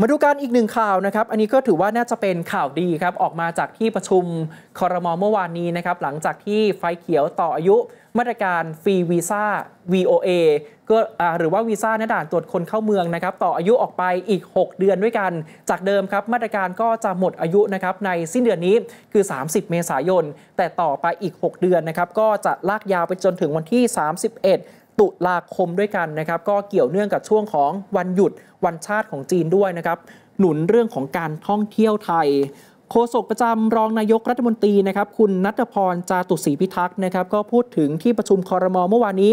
มาดูการอีกหนึ่งข่าวนะครับ อันนี้ก็ถือว่าน่าจะเป็นข่าวดีครับ ออกมาจากที่ประชุมคอรมอเมื่อวานนี้นะครับ หลังจากที่ไฟเขียวต่ออายุมาตรการฟรีวีซ่า VOA ก็หรือว่าวีซ่าหน้าด่านตรวจคนเข้าเมืองนะครับต่ออายุออกไปอีก 6 เดือนด้วยกันจากเดิมครับมาตรการก็จะหมดอายุนะครับในสิ้นเดือนนี้คือ 30 เมษายนแต่ต่อไปอีก 6 เดือนนะครับก็จะลากยาวไปจนถึงวันที่ 31ตุลาคมด้วยกันนะครับ ก็เกี่ยวเนื่องกับช่วงของวันหยุดวันชาติของจีนด้วยนะครับ หนุนเรื่องของการท่องเที่ยวไทย โฆษกประจำรองนายกรัฐมนตรีนะครับคุณนัทพรจาตุศรีพิทักษ์นะครับ ก็พูดถึงที่ประชุมคอรมอเมื่อวานนี้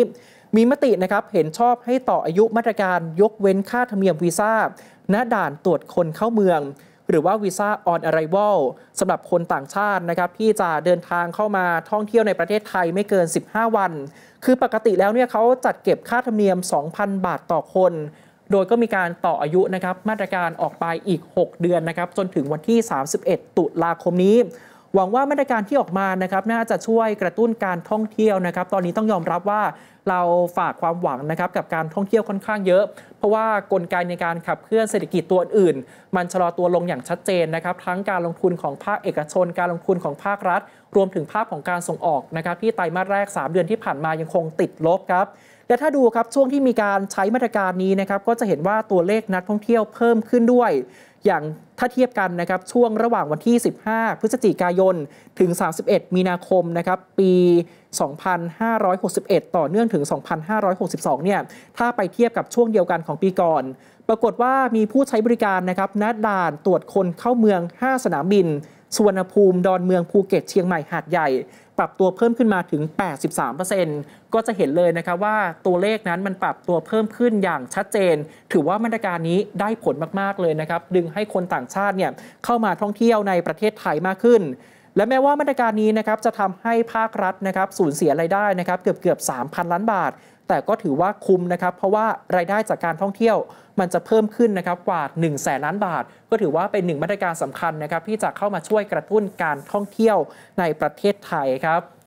มีมตินะครับเห็นชอบให้ต่ออายุมาตรการยกเว้นค่าธรรมเนียมวีซ่าณด่านตรวจคนเข้าเมืองหรือว่าวีซ่าออนอะไรวอลสำหรับคนต่างชาตินะครับที่จะเดินทางเข้ามาท่องเที่ยวในประเทศไทยไม่เกิน 15 วัน คือปกติแล้วเนี่ยเขาจัดเก็บค่าธรรมเนียม 2,000 บาทต่อคน โดยก็มีการต่ออายุนะครับมาตรการออกไปอีก 6 เดือนนะครับจนถึงวันที่ 31 ตุลาคมนี้หวังว่ามาตรการที่ออกมานะครับน่าจะช่วยกระตุ้นการท่องเที่ยวนะครับตอนนี้ต้องยอมรับว่าเราฝากความหวังนะครับกับการท่องเที่ยวค่อนข้างเยอะเพราะว่ากลไกในการขับเคลื่อนเศรษฐกิจตัวอื่น มันชะลอตัวลงอย่างชัดเจนนะครับ ทั้งการลงทุนของภาคเอกชน การลงทุนของภาครัฐ รวมถึงภาพของการส่งออกนะครับที่ไตรมาสแรก 3 เดือนที่ผ่านมายังคงติดลบครับและถ้าดูครับช่วงที่มีการใช้มาตรการนี้นะครับก็จะเห็นว่าตัวเลขนักท่องเที่ยวเพิ่มขึ้นด้วยอย่างถ้าเทียบกันนะครับช่วงระหว่างวันที่ 15 พฤศจิกายนถึง 31 มีนาคมนะครับปี 2561 ต่อเนื่องถึง 2562 เนี่ยถ้าไปเทียบกับช่วงเดียวกันของปีก่อน ปรากฏว่ามีผู้ใช้บริการ นะครับณด่านตรวจคนเข้าเมือง 5 สนามบินสุวรรณภูมิ ดอนเมืองภูเก็ต เชียงใหม่ หาดใหญ่ปรับตัวเพิ่มขึ้นมาถึง 83%ก็จะเห็นเลยนะครับว่าตัวเลขนั้นมันปรับตัวเพิ่มขึ้นอย่างชัดเจน ถือว่ามาตรการนี้ได้ผลมาก ๆ เลยนะครับ ดึงให้คนต่างชาติเนี่ยเข้ามาท่องเที่ยวในประเทศไทยมากขึ้นและแม้ว่ามาตรการนี้นะครับจะทำให้ภาครัฐนะครับสูญเสียรายได้นะครับ เกือบเกือบมพันล้านบาท แต่ก็ถือว่าคุ้มนะครับ เพราะว่ารายได้จากการท่องเที่ยว มันจะเพิ่มขึ้นนะครับกว่า1นึ่งแสนล้านบาท ก็ถือว่าเป็นหนึ่งมาตรการสำคัญนะครับ ที่จะเข้ามาช่วยกระตุ้นการท่องเที่ยวในประเทศไทยครับ